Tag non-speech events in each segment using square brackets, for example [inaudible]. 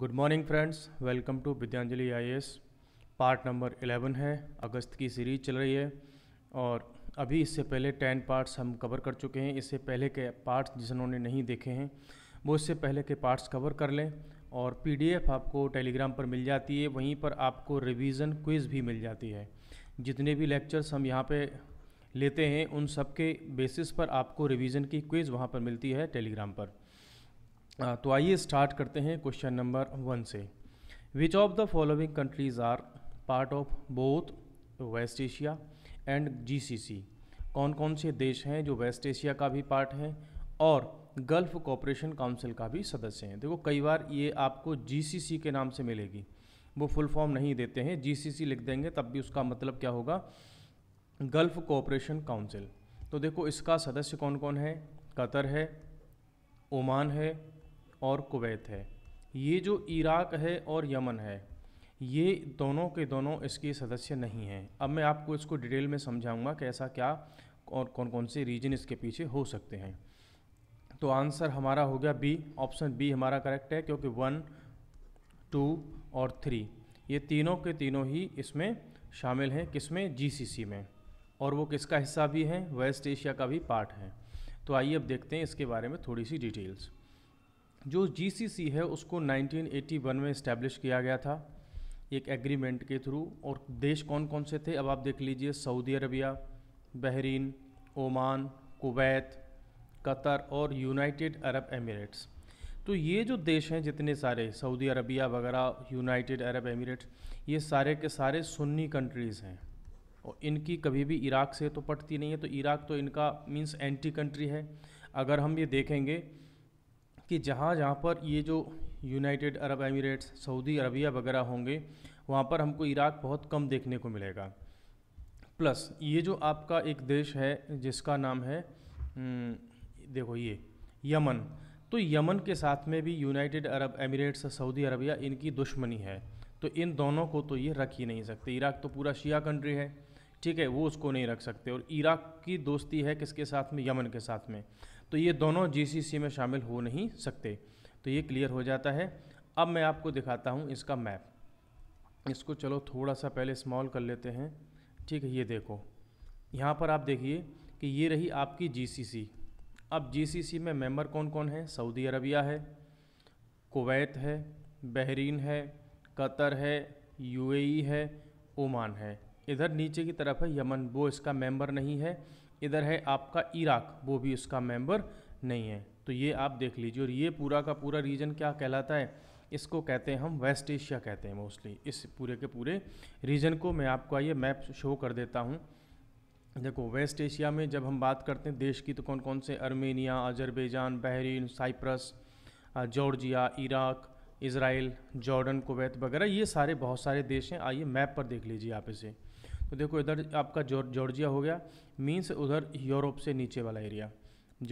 Good morning friends welcome to Vidyanjali आई part number 11 है अगस्त की सीरीज चल रही है और अभी इससे पहले 10 पार्ट्स हम कवर कर चुके हैं इससे पहले के पार्ट्स जिन्होंने नहीं देखे हैं वो इससे पहले के पार्ट्स कवर कर लें और पीडीएफ आपको टेलीग्राम पर मिल जाती है वहीं पर आपको रिविज़न क्विज़ भी मिल जाती है जितने भी लेक्चर्स हम यहाँ पर लेते हैं उन सब के बेसिस पर आपको रिविज़न की क्विज़ वहाँ पर मिलती है टेलीग्राम पर तो आइए स्टार्ट करते हैं क्वेश्चन नंबर वन से which of the following countries are part of both West Asia and GCC कौन कौन से देश हैं जो वेस्ट एशिया का भी पार्ट हैं और गल्फ कॉपरेशन काउंसिल का भी सदस्य हैं देखो कई बार ये आपको जीसीसी के नाम से मिलेगी वो फुल फॉर्म नहीं देते हैं जीसीसी लिख देंगे तब भी उसका मतलब क्या होगा गल्फ कॉपरेशन काउंसिल तो देखो इसका सदस्य कौन कौन है कतर है ओमान है और कुवैत है ये जो इराक़ है और यमन है ये दोनों के दोनों इसके सदस्य नहीं हैं अब मैं आपको इसको डिटेल में समझाऊंगा कि ऐसा क्या और कौन कौन से रीजन इसके पीछे हो सकते हैं तो आंसर हमारा हो गया बी ऑप्शन बी हमारा करेक्ट है क्योंकि वन टू और थ्री ये तीनों के तीनों ही इसमें शामिल हैं किसमें जीसीसी में और वो किसका हिस्सा भी हैं वेस्ट एशिया का भी पार्ट है तो आइए अब देखते हैं इसके बारे में थोड़ी सी डिटेल्स जो जीसीसी है उसको 1981 में इस्टेब्लिश किया गया था एक एग्रीमेंट के थ्रू और देश कौन कौन से थे अब आप देख लीजिए Saudi Arabia Bahrain Oman Kuwait Qatar और यूनाइटेड अरब एमिरेट्स तो ये जो देश हैं जितने सारे सऊदी अरबिया वगैरह यूनाइटेड अरब एमिरेट्स ये सारे के सारे सुन्नी कंट्रीज़ हैं और इनकी कभी भी इराक़ से तो पटती नहीं है तो इराक़ तो इनका मींस एंटी कंट्री है अगर हम ये देखेंगे कि जहाँ जहाँ पर ये जो United Arab Emirates Saudi Arabia वगैरह होंगे वहाँ पर हमको इराक बहुत कम देखने को मिलेगा प्लस ये जो आपका एक देश है जिसका नाम है हम्म, देखो ये यमन तो यमन के साथ में भी United Arab Emirates Saudi Arabia इनकी दुश्मनी है तो इन दोनों को तो ये रख ही नहीं सकते इराक तो पूरा शिया कंट्री है ठीक है वो उसको नहीं रख सकते और इराक की दोस्ती है किसके साथ में यमन के साथ में तो ये दोनों जीसीसी में शामिल हो नहीं सकते तो ये क्लियर हो जाता है अब मैं आपको दिखाता हूँ इसका मैप इसको चलो थोड़ा सा पहले स्मॉल कर लेते हैं ठीक है ये देखो यहाँ पर आप देखिए कि ये रही आपकी जी अब जी में मेम्बर कौन कौन है सऊदी अरबिया है कुवैत है बहरीन है कतर e है यूएई है ओमान है इधर नीचे की तरफ है यमन वो इसका मेंबर नहीं है इधर है आपका इराक वो भी इसका मेंबर नहीं है तो ये आप देख लीजिए और ये पूरा का पूरा रीजन क्या कहलाता है इसको कहते हैं हम वेस्ट एशिया कहते हैं मोस्टली इस पूरे के पूरे रीजन को मैं आपको आइए मैप शो कर देता हूँ देखो वेस्ट एशिया में जब हम बात करते हैं देश की तो कौन कौन से Armenia Azerbaijan Bahrain Cyprus Georgia Iraq Israel Jordan Kuwait वगैरह ये सारे बहुत सारे देश हैं आइए मैप पर देख लीजिए आप इसे तो देखो इधर आपका जॉर्जिया हो गया मीन्स उधर यूरोप से नीचे वाला area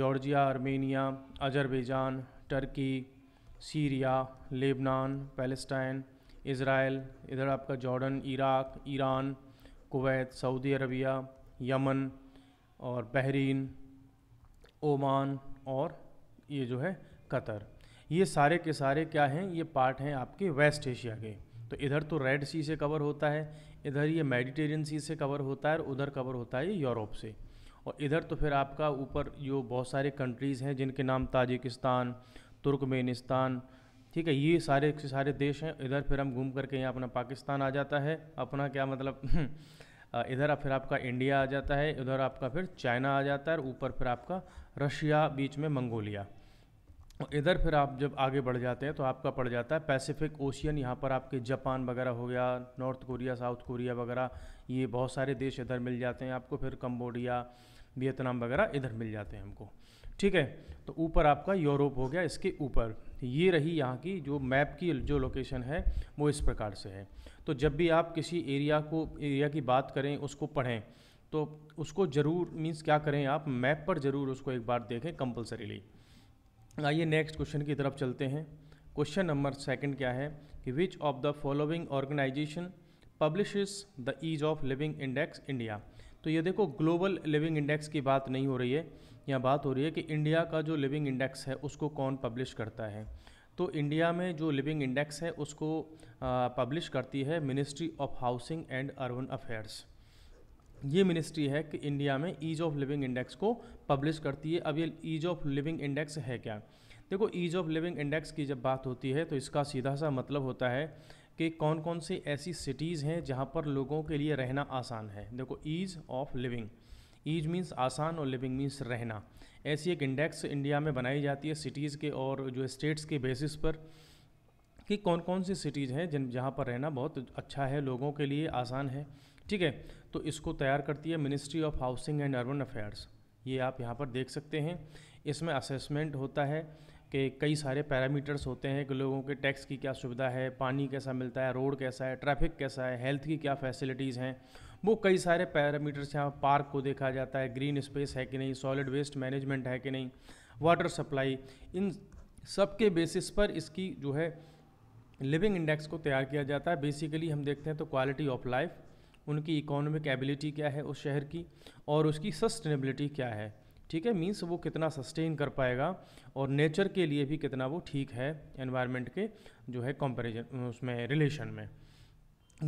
Georgia Armenia Azerbaijan Turkey Syria Lebanon Palestine Israel इधर आपका Jordan Iraq Iran Kuwait Saudi Arabia Yemen और बहरीन ओमान और ये जो है कतर ये सारे के सारे क्या हैं ये पार्ट हैं आपके वेस्ट एशिया के तो इधर तो रेड सी से कवर होता है इधर ये मेडिटेरियन सी से कवर होता है और उधर कवर होता है यूरोप से और इधर तो फिर आपका ऊपर जो बहुत सारे कंट्रीज़ हैं जिनके नाम ताजिकिस्तान तुर्कमेनिस्तान ठीक है ये सारे से सारे देश हैं इधर फिर हम घूम करके यहाँ अपना पाकिस्तान आ जाता है अपना क्या मतलब [laughs] इधर फिर आपका इंडिया आ जाता है इधर आपका फिर चाइना आ जाता है और ऊपर फिर आपका रशिया बीच में मंगोलिया इधर फिर आप जब आगे बढ़ जाते हैं तो आपका पड़ जाता है पैसिफिक ओशियन यहाँ पर आपके जापान वगैरह हो गया नॉर्थ कोरिया साउथ कोरिया वगैरह ये बहुत सारे देश इधर मिल जाते हैं आपको फिर कम्बोडिया वियतनाम वगैरह इधर मिल जाते हैं हमको ठीक है तो ऊपर आपका यूरोप हो गया इसके ऊपर ये रही यहाँ की जो मैप की जो लोकेशन है वो इस प्रकार से है तो जब भी आप किसी एरिया को एरिया की बात करें उसको पढ़ें तो उसको ज़रूर मीन्स क्या करें आप मैप पर ज़रूर उसको एक बार देखें कंपलसरीली आइए नेक्स्ट क्वेश्चन की तरफ चलते हैं क्वेश्चन नंबर सेकंड क्या है कि which of the following organization publish the ease of living index India तो ये देखो ग्लोबल लिविंग इंडेक्स की बात नहीं हो रही है यहाँ बात हो रही है कि इंडिया का जो लिविंग इंडेक्स है उसको कौन पब्लिश करता है तो इंडिया में जो लिविंग इंडेक्स है उसको पब्लिश करती है ministry of housing and urban affairs ये मिनिस्ट्री है कि इंडिया में ईज ऑफ लिविंग इंडेक्स को पब्लिश करती है अब ये ईज ऑफ लिविंग इंडेक्स है क्या देखो ईज ऑफ लिविंग इंडेक्स की जब बात होती है तो इसका सीधा सा मतलब होता है कि कौन कौन सी ऐसी सिटीज़ हैं जहाँ पर लोगों के लिए रहना आसान है देखो ease of living ease means आसान और लिविंग मीन्स रहना ऐसी एक इंडेक्स इंडिया में बनाई जाती है सिटीज़ के और जो स्टेट्स के बेसिस पर कि कौन कौन सी सिटीज़ हैं जिन जहाँ पर रहना बहुत अच्छा है लोगों के लिए आसान है ठीक है तो इसको तैयार करती है ministry of housing and urban affairs ये आप यहाँ पर देख सकते हैं इसमें असेसमेंट होता है कि कई सारे पैरामीटर्स होते हैं कि लोगों के टैक्स की क्या सुविधा है पानी कैसा मिलता है रोड कैसा है ट्रैफिक कैसा है हेल्थ की क्या फैसिलिटीज़ हैं वो कई सारे पैरामीटर्स यहाँ पार्क को देखा जाता है ग्रीन स्पेस है कि नहीं सॉलिड वेस्ट मैनेजमेंट है कि नहीं वाटर सप्लाई इन सब के बेसिस पर इसकी जो है लिविंग इंडेक्स को तैयार किया जाता है बेसिकली हम देखते हैं तो क्वालिटी ऑफ लाइफ उनकी इकोनॉमिक एबिलिटी क्या है उस शहर की और उसकी सस्टेनेबिलिटी क्या है ठीक है मींस वो कितना सस्टेन कर पाएगा और नेचर के लिए भी कितना वो ठीक है एनवायरनमेंट के जो है कंपैरिजन उसमें रिलेशन में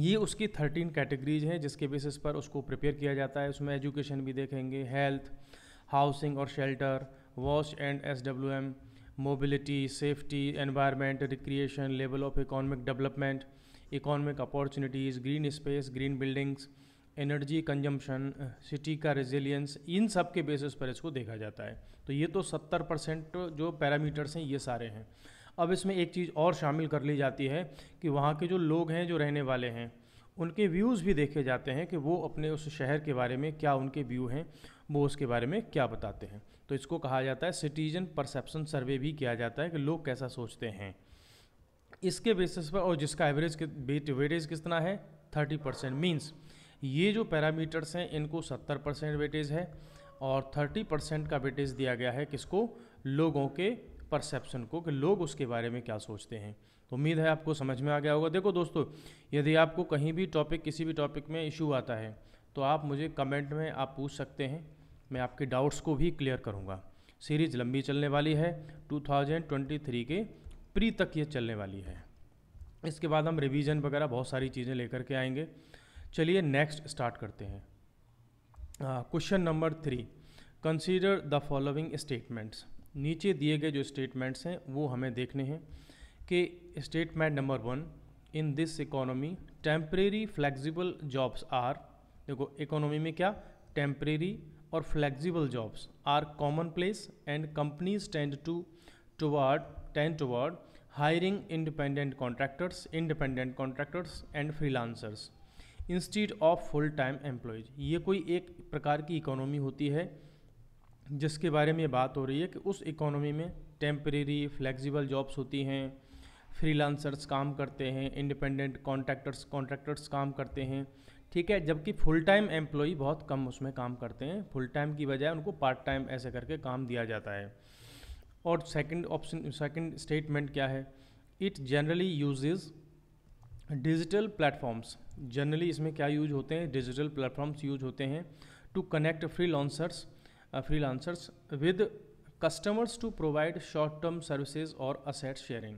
ये उसकी थर्टीन कैटेगरीज हैं जिसके बेसिस पर उसको प्रिपेयर किया जाता है उसमें एजुकेशन भी देखेंगे हेल्थ हाउसिंग और shelter wash and S W M mobility safety environment recreation level of economic development economic opportunities green space green buildings energy consumption city का रेजिलियंस इन सब के बेसिस पर इसको देखा जाता है तो ये तो 70 परसेंट जो पैरामीटर्स हैं ये सारे हैं अब इसमें एक चीज़ और शामिल कर ली जाती है कि वहाँ के जो लोग हैं जो रहने वाले हैं उनके व्यूज़ भी देखे जाते हैं कि वो अपने उस शहर के बारे में क्या उनके व्यू हैं वो उसके बारे में क्या बताते हैं तो इसको कहा जाता है सिटीजन परसेप्शन सर्वे भी किया जाता है कि लोग कैसा सोचते हैं इसके बेसिस पर और जिसका एवरेज वेटेज कितना है थर्टी परसेंट मीन्स ये जो पैरामीटर्स हैं इनको सत्तर परसेंट वेटेज है और थर्टी परसेंट का वेटेज दिया गया है किसको लोगों के परसेप्शन को कि लोग उसके बारे में क्या सोचते हैं तो उम्मीद है आपको समझ में आ गया होगा देखो दोस्तों यदि आपको कहीं भी टॉपिक किसी भी टॉपिक में इशू आता है तो आप मुझे कमेंट में आप पूछ सकते हैं मैं आपके डाउट्स को भी क्लियर करूँगा सीरीज़ लंबी चलने वाली है 2023 के प्री तक ये चलने वाली है इसके बाद हम रिवीजन वगैरह बहुत सारी चीज़ें लेकर के आएंगे चलिए नेक्स्ट स्टार्ट करते हैं question number three consider the following statements नीचे दिए गए जो स्टेटमेंट्स हैं वो हमें देखने हैं कि statement number one in this economy temporary flexible jobs are देखो इकोनॉमी में क्या टेम्परेरी और flexible jobs are common place and companies tend to toward tend toward hiring independent contractors independent contractors and freelancers instead of full time employees ये कोई एक प्रकार की economy होती है जिसके बारे में बात हो रही है कि उस इकोनॉमी में टेम्परेरी फ्लेक्सिबल जॉब्स होती हैं फ्रीलांसर्स काम करते हैं इंडिपेंडेंट कॉन्ट्रैक्टर्स कॉन्ट्रैक्टर्स काम करते हैं ठीक है जबकि फुल टाइम एम्प्लॉई बहुत कम उसमें काम करते हैं फुल टाइम की बजाय उनको पार्ट टाइम ऐसे करके काम दिया जाता है और सेकंड ऑप्शन सेकंड स्टेटमेंट क्या है it generally uses digital platforms generally इसमें क्या यूज होते हैं डिजिटल प्लेटफॉर्म्स यूज होते हैं to connect freelancers freelancers with customers to provide short term services और असेट शेयरिंग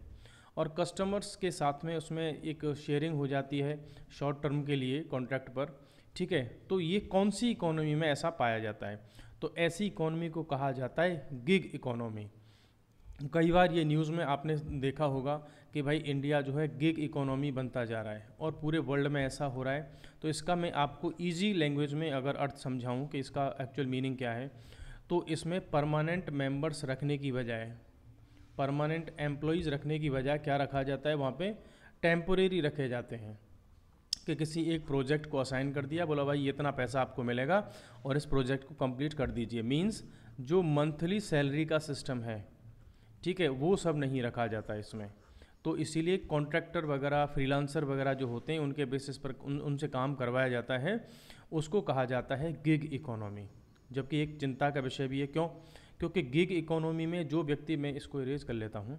और कस्टमर्स के साथ में उसमें एक शेयरिंग हो जाती है शॉर्ट टर्म के लिए कॉन्ट्रैक्ट पर ठीक है तो ये कौन सी इकोनॉमी में ऐसा पाया जाता है तो ऐसी इकोनॉमी को कहा जाता है गिग इकोनॉमी कई बार ये न्यूज़ में आपने देखा होगा कि भाई इंडिया जो है गिग इकोनॉमी बनता जा रहा है और पूरे वर्ल्ड में ऐसा हो रहा है तो इसका मैं आपको इजी लैंग्वेज में अगर अर्थ समझाऊं कि इसका एक्चुअल मीनिंग क्या है तो इसमें परमानेंट मेंबर्स रखने की बजाय परमानेंट एम्प्लॉयज़ रखने की बजाय क्या रखा जाता है वहाँ पर टेम्पोरेरी रखे जाते हैं कि किसी एक प्रोजेक्ट को असाइन कर दिया बोला भाई इतना पैसा आपको मिलेगा और इस प्रोजेक्ट को कंप्लीट कर दीजिए मींस जो मंथली सैलरी का सिस्टम है ठीक है वो सब नहीं रखा जाता इसमें तो इसीलिए कॉन्ट्रैक्टर वगैरह फ्रीलांसर वगैरह जो होते हैं उनके बेसिस पर उन उनसे काम करवाया जाता है उसको कहा जाता है गिग इकोनॉमी जबकि एक चिंता का विषय भी है क्यों क्योंकि गिग इकोनॉमी में जो व्यक्ति मैं इसको इरेज कर लेता हूँ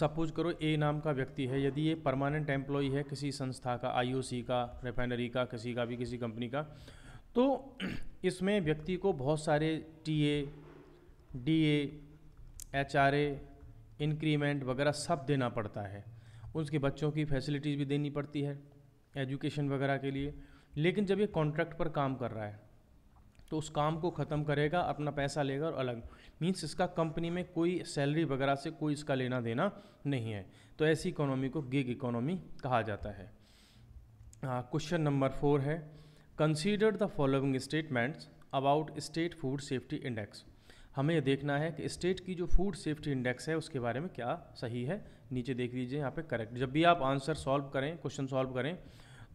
सपोज करो ए नाम का व्यक्ति है यदि ये परमानेंट एम्प्लॉय है किसी संस्था का आईओसी का रिफाइनरी का किसी का भी किसी कंपनी का तो [clears throat] इसमें व्यक्ति को बहुत सारे TA DA H R A increment वगैरह सब देना पड़ता है उसके बच्चों की फैसिलिटीज़ भी देनी पड़ती है एजुकेशन वगैरह के लिए लेकिन जब ये कॉन्ट्रैक्ट पर काम कर रहा है तो उस काम को ख़त्म करेगा अपना पैसा लेगा और अलग मीन्स इसका कंपनी में कोई सैलरी वगैरह से कोई इसका लेना देना नहीं है तो ऐसी इकोनॉमी को गिग इकोनॉमी कहा जाता है क्वेश्चन नंबर फोर है consider the following statements about state food safety index हमें यह देखना है कि स्टेट की जो फूड सेफ्टी इंडेक्स है उसके बारे में क्या सही है नीचे देख लीजिए यहाँ पे करेक्ट जब भी आप आंसर सॉल्व करें क्वेश्चन सॉल्व करें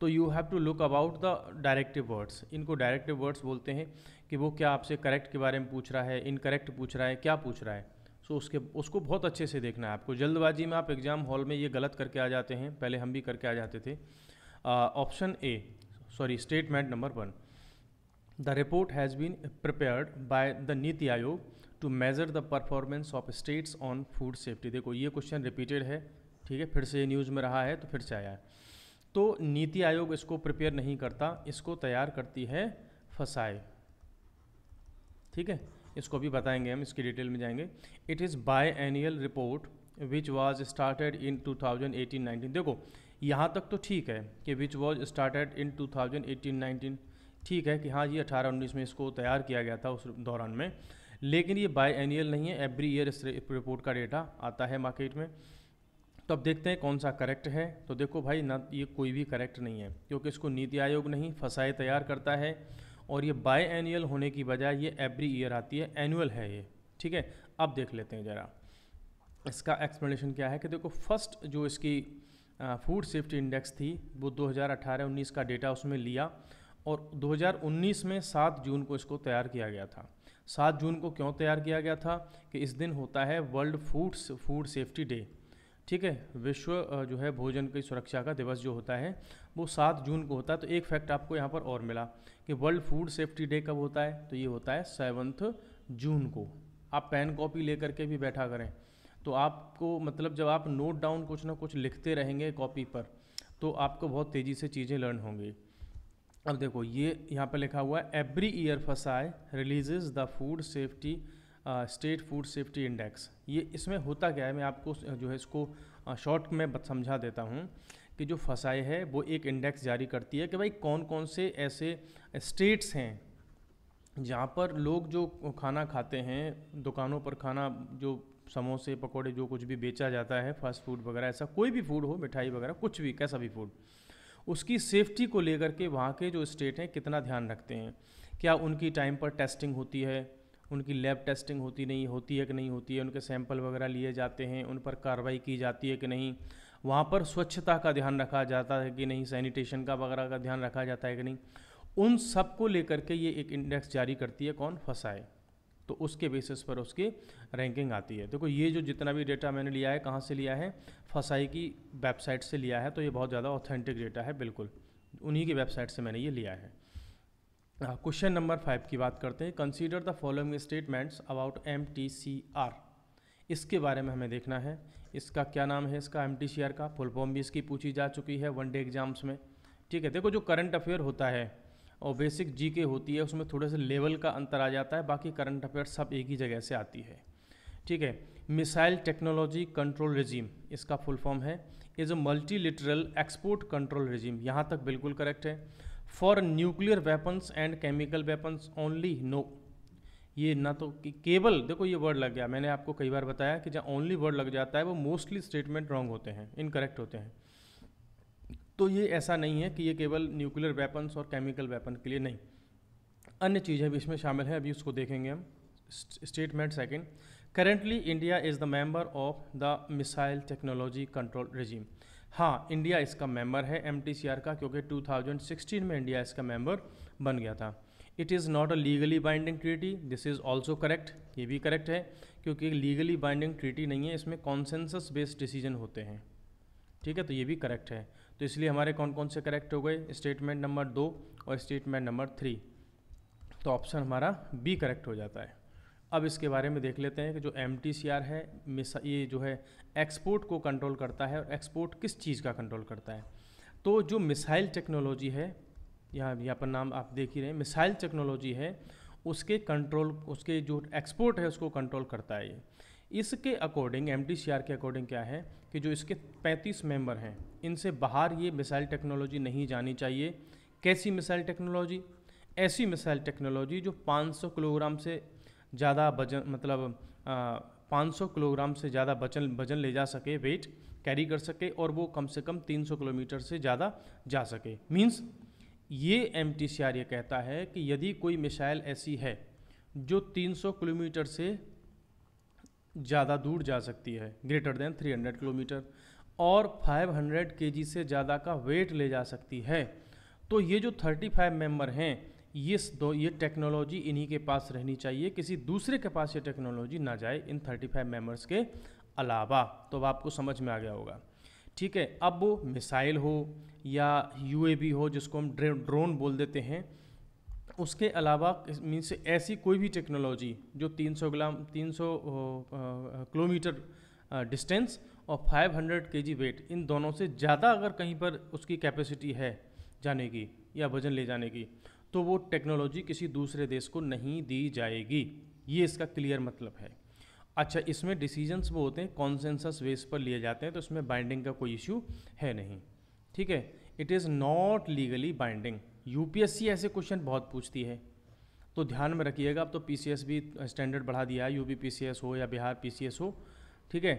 तो you have to look about the directive words इनको डायरेक्टिव वर्ड्स बोलते हैं कि वो क्या आपसे करेक्ट के बारे में पूछ रहा है इनकरेक्ट पूछ रहा है क्या पूछ रहा है सो so उसके उसको बहुत अच्छे से देखना है आपको जल्दबाजी में आप एग्ज़ाम हॉल में ये गलत करके आ जाते हैं पहले हम भी करके आ जाते थे option A sorry statement number one The report has been prepared by the Niti Aayog to measure the performance of states on food safety. देखो ये क्वेश्चन रिपीटेड है ठीक है फिर से ये न्यूज़ में रहा है तो फिर से आया है तो नीति आयोग इसको प्रिपेयर नहीं करता इसको तैयार करती है फसाए ठीक है इसको भी बताएंगे हम इसकी डिटेल में जाएंगे it is biannual report which was started in 2018-19 देखो यहाँ तक तो ठीक है कि विच वॉज स्टार्टेड इन 2018-19 ठीक है कि हाँ ये अठारह उन्नीस में इसको तैयार किया गया था उस दौरान में लेकिन ये बाई एनुअल नहीं है एवरी ईयर इस रिपोर्ट का डेटा आता है मार्केट में तो अब देखते हैं कौन सा करेक्ट है तो देखो भाई ना ये कोई भी करेक्ट नहीं है क्योंकि इसको नीति आयोग नहीं फसाए तैयार करता है और ये बाई एनुअल होने की बजाय ये एवरी ईयर आती है एनुअल है ये ठीक है अब देख लेते हैं ज़रा इसका एक्सप्लेनेशन क्या है कि देखो फर्स्ट जो इसकी फूड सेफ्टी इंडेक्स थी वो 2018-19 का डेटा उसमें लिया और 2019 में 7 जून को इसको तैयार किया गया था 7 जून को क्यों तैयार किया गया था कि इस दिन होता है world foods food safety day ठीक है विश्व जो है भोजन की सुरक्षा का दिवस जो होता है वो 7 जून को होता है तो एक फैक्ट आपको यहाँ पर और मिला कि वर्ल्ड फूड सेफ्टी डे कब होता है तो ये होता है सेवन्थ जून को आप पेन कॉपी ले करके भी बैठा करें तो आपको मतलब जब आप नोट डाउन कुछ ना कुछ लिखते रहेंगे कॉपी पर तो आपको बहुत तेज़ी से चीज़ें लर्न होंगी अब देखो ये यहाँ पे लिखा हुआ है every year FSSAI releases the food safety state food safety index ये इसमें होता क्या है मैं आपको जो है इसको शॉर्ट uh, में समझा देता हूँ कि जो फसाए है वो एक इंडेक्स जारी करती है कि भाई कौन कौन से ऐसे स्टेट्स हैं जहाँ पर लोग जो खाना खाते हैं दुकानों पर खाना जो समोसे पकौड़े जो कुछ भी बेचा जाता है फास्ट फूड वगैरह ऐसा कोई भी फूड हो मिठाई वगैरह कुछ भी कैसा भी फूड उसकी सेफ्टी को लेकर के वहाँ के जो स्टेट हैं कितना ध्यान रखते हैं क्या उनकी टाइम पर टेस्टिंग होती है उनकी लैब टेस्टिंग होती नहीं होती है कि नहीं होती है उनके सैंपल वगैरह लिए जाते हैं उन पर कार्रवाई की जाती है कि नहीं वहाँ पर स्वच्छता का ध्यान रखा जाता है कि नहीं सैनिटेशन का वगैरह का ध्यान रखा जाता है कि नहीं उन सब को लेकर के ये एक इंडेक्स जारी करती है कौन फंसाए तो उसके बेसिस पर उसकी रैंकिंग आती है देखो ये जो जितना भी डेटा मैंने लिया है कहाँ से लिया है फसाई की वेबसाइट से लिया है तो ये बहुत ज़्यादा ऑथेंटिक डेटा है बिल्कुल उन्हीं की वेबसाइट से मैंने ये लिया है क्वेश्चन नंबर फाइव की बात करते हैं consider the following statements about M T C R इसके बारे में हमें देखना है इसका क्या नाम है इसका एम टी सी आर का फुल फॉर्म भी इसकी पूछी जा चुकी है वन डे एग्जाम्स में ठीक है देखो जो करंट अफेयर होता है और बेसिक जी के होती है उसमें थोड़े से लेवल का अंतर आ जाता है बाकी करंट अफेयर सब एक ही जगह से आती है ठीक है मिसाइल टेक्नोलॉजी कंट्रोल रिजीम इसका फुल फॉर्म है is a multilateral export control regime यहाँ तक बिल्कुल करेक्ट है for nuclear weapons and chemical weapons only no ये ना तो केवल देखो ये वर्ड लग गया मैंने आपको कई बार बताया कि जहाँ ओनली वर्ड लग जाता है वो मोस्टली स्टेटमेंट रॉन्ग होते हैं इनकरेक्ट होते हैं तो ये ऐसा नहीं है कि ये केवल न्यूक्लियर वेपन्स और केमिकल वेपन के लिए नहीं अन्य चीज़ें भी इसमें शामिल हैं अभी उसको देखेंगे हम statement second currently India is the member of the missile technology control regime हाँ इंडिया इसका मेंबर है एम का क्योंकि 2016 में इंडिया इसका मेंबर बन गया था it is not a legally binding treaty this is also correct ये भी करेक्ट है क्योंकि लीगली बाइंडिंग ट्रीटी नहीं है इसमें कॉन्सेंसस बेस्ड डिसीजन होते हैं ठीक है तो ये भी करेक्ट है तो इसलिए हमारे कौन कौन से करेक्ट हो गए स्टेटमेंट नंबर दो और स्टेटमेंट नंबर थ्री तो ऑप्शन हमारा बी करेक्ट हो जाता है अब इसके बारे में देख लेते हैं कि जो एम है ये जो है एक्सपोर्ट को कंट्रोल करता है और एक्सपोर्ट किस चीज़ का कंट्रोल करता है तो जो मिसाइल टेक्नोलॉजी है यहाँ यहाँ पर नाम आप देख ही रहे हैं मिसाइल टेक्नोलॉजी है उसके कंट्रोल उसके जो एक्सपोर्ट है उसको कंट्रोल करता है ये इसके अकॉर्डिंग एम के अकॉर्डिंग क्या है कि जो इसके 35 मेंबर हैं इनसे बाहर ये मिसाइल टेक्नोलॉजी नहीं जानी चाहिए कैसी मिसाइल टेक्नोलॉजी ऐसी मिसाइल टेक्नोलॉजी जो 500 किलोग्राम से ज़्यादा वजन मतलब आ, 500 किलोग्राम से ज़्यादा वजन वजन ले जा सके वेट कैरी कर सके और वो कम से कम 300 किलोमीटर से ज़्यादा जा सके मींस ये एम ये कहता है कि यदि कोई मिसाइल ऐसी है जो 300 किलोमीटर से ज़्यादा दूर जा सकती है ग्रेटर देन 300 किलोमीटर और 500 केजी से ज़्यादा का वेट ले जा सकती है तो ये जो 35 मेम्बर हैं ये दो ये टेक्नोलॉजी इन्हीं के पास रहनी चाहिए किसी दूसरे के पास ये टेक्नोलॉजी ना जाए इन 35 मेम्बर्स के अलावा तो अब आपको समझ में आ गया होगा ठीक है अब वो मिसाइल हो या यू हो जिसको हम ड्रोन बोल देते हैं उसके अलावा मीन से ऐसी कोई भी टेक्नोलॉजी जो 300 ग्राम 300 किलोमीटर डिस्टेंस और 500 केजी वेट इन दोनों से ज़्यादा अगर कहीं पर उसकी कैपेसिटी है जाने की या वजन ले जाने की तो वो टेक्नोलॉजी किसी दूसरे देश को नहीं दी जाएगी ये इसका क्लियर मतलब है अच्छा इसमें डिसीजंस वो होते हैं कॉन्सेंसस बेस पर लिए जाते हैं तो इसमें बाइंडिंग का कोई इशू है नहीं ठीक है it is not legally binding UPSC ऐसे क्वेश्चन बहुत पूछती है तो ध्यान में रखिएगा अब तो पी भी स्टैंडर्ड बढ़ा दिया है यू पीसीएस हो या बिहार पी हो ठीक है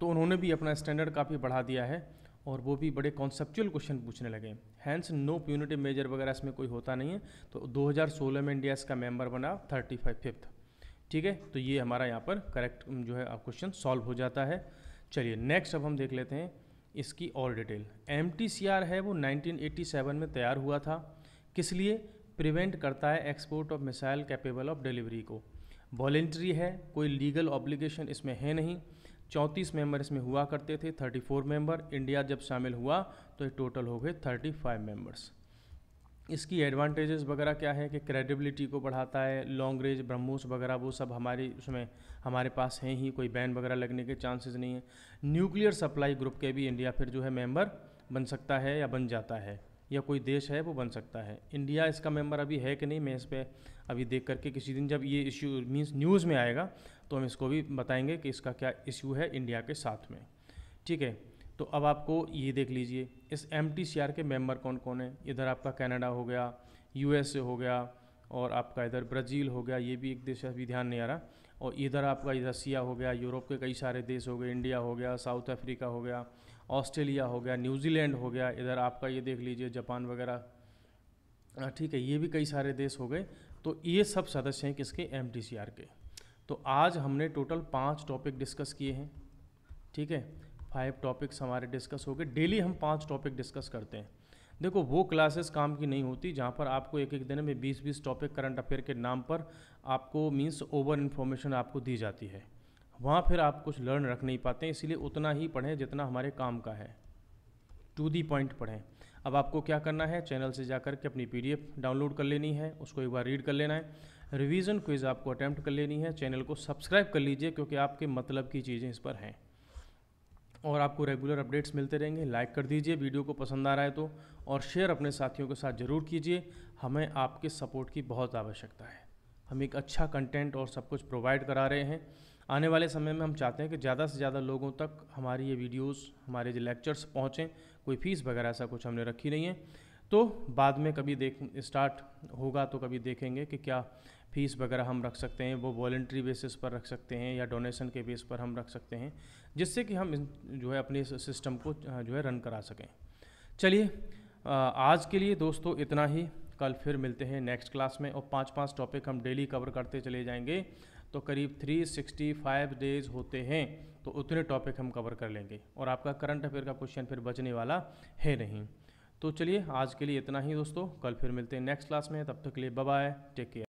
तो उन्होंने भी अपना स्टैंडर्ड काफ़ी बढ़ा दिया है और वो भी बड़े कॉन्सेप्चुअल क्वेश्चन पूछने लगे हैंस नो प्यूनिटिव मेजर वगैरह इसमें कोई होता नहीं है तो 2016 में इंडिया इसका मेंबर बना थर्टी फाइव फिफ्थ ठीक है तो ये हमारा यहाँ पर करेक्ट जो है क्वेश्चन सॉल्व हो जाता है चलिए नेक्स्ट अब हम देख लेते हैं इसकी और डिटेल एम है वो 1987 में तैयार हुआ था किस लिए प्रिवेंट करता है export of missile capable of delivery को वॉलेंट्री है कोई लीगल ऑब्लिगेशन इसमें है नहीं चौंतीस मेंबर इसमें हुआ करते थे 34 मेंबर इंडिया जब शामिल हुआ तो ये टोटल हो गए 35 मेंबर्स इसकी एडवांटेजेस वगैरह क्या है कि क्रेडिबिलिटी को बढ़ाता है लॉन्ग रेंज ब्रह्मोस वगैरह वो सब हमारी उसमें हमारे पास हैं ही कोई बैन वगैरह लगने के चांसेस नहीं है न्यूक्लियर सप्लाई ग्रुप के भी इंडिया फिर जो है मेंबर बन सकता है या बन जाता है या कोई देश है वो बन सकता है इंडिया इसका मेंबर अभी है कि नहीं मैं इस पर अभी देख करके किसी दिन जब ये इश्यू मीन्स न्यूज़ में आएगा तो हम इसको भी बताएंगे कि इसका क्या इश्यू है इंडिया के साथ में ठीक है तो अब आपको ये देख लीजिए इस एम के मेम्बर कौन कौन है इधर आपका कनाडा हो गया यूएसए हो गया और आपका इधर ब्राज़ील हो गया ये भी एक देश है अभी ध्यान नहीं आ रहा और इधर आपका रसिया हो गया यूरोप के कई सारे देश हो गए इंडिया हो गया साउथ अफ्रीका हो गया ऑस्ट्रेलिया हो गया न्यूजीलैंड हो गया इधर आपका ये देख लीजिए जापान वगैरह हाँ, ठीक है ये भी कई सारे देश हो गए तो ये सब सदस्य हैं किसके एम के तो आज हमने टोटल पाँच टॉपिक डिस्कस किए हैं ठीक है फाइव टॉपिक्स हमारे डिस्कस हो गए डेली हम पाँच टॉपिक डिस्कस करते हैं देखो वो क्लासेस काम की नहीं होती जहाँ पर आपको एक एक दिन में बीस बीस टॉपिक करंट अफेयर के नाम पर आपको मीन्स ओवर इन्फॉर्मेशन आपको दी जाती है वहाँ फिर आप कुछ लर्न रख नहीं पाते इसलिए उतना ही पढ़ें जितना हमारे काम का है टू दी पॉइंट पढ़ें अब आपको क्या करना है चैनल से जा कर के अपनी पी डाउनलोड कर लेनी है उसको एक बार रीड कर लेना है रिवीजन क्विज़ आपको अटैम्प्ट कर लेनी है चैनल को सब्सक्राइब कर लीजिए क्योंकि आपके मतलब की चीज़ें इस पर हैं और आपको रेगुलर अपडेट्स मिलते रहेंगे लाइक कर दीजिए वीडियो को पसंद आ रहा है तो और शेयर अपने साथियों के साथ ज़रूर कीजिए हमें आपके सपोर्ट की बहुत आवश्यकता है हम एक अच्छा कंटेंट और सब कुछ प्रोवाइड करा रहे हैं आने वाले समय में हम चाहते हैं कि ज़्यादा से ज़्यादा लोगों तक हमारी ये वीडियोस हमारे जो लेक्चर्स पहुँचें कोई फीस वगैरह ऐसा कुछ हमने रखी नहीं है तो बाद में कभी देख स्टार्ट होगा तो कभी देखेंगे कि क्या फीस वगैरह हम रख सकते हैं वो वॉल्ट्री बेसिस पर रख सकते हैं या डोनेशन के बेस पर हम रख सकते हैं जिससे कि हम जो है अपने सिस्टम को जो है रन करा सकें चलिए आज के लिए दोस्तों इतना ही कल फिर मिलते हैं नेक्स्ट क्लास में और पाँच पाँच टॉपिक हम डेली कवर करते चले जाएंगे तो करीब 365 डेज होते हैं तो उतने टॉपिक हम कवर कर लेंगे और आपका करंट अफेयर का क्वेश्चन फिर बचने वाला है नहीं तो चलिए आज के लिए इतना ही दोस्तों कल फिर मिलते हैं नेक्स्ट क्लास में तब तक के लिए बाय टेक केयर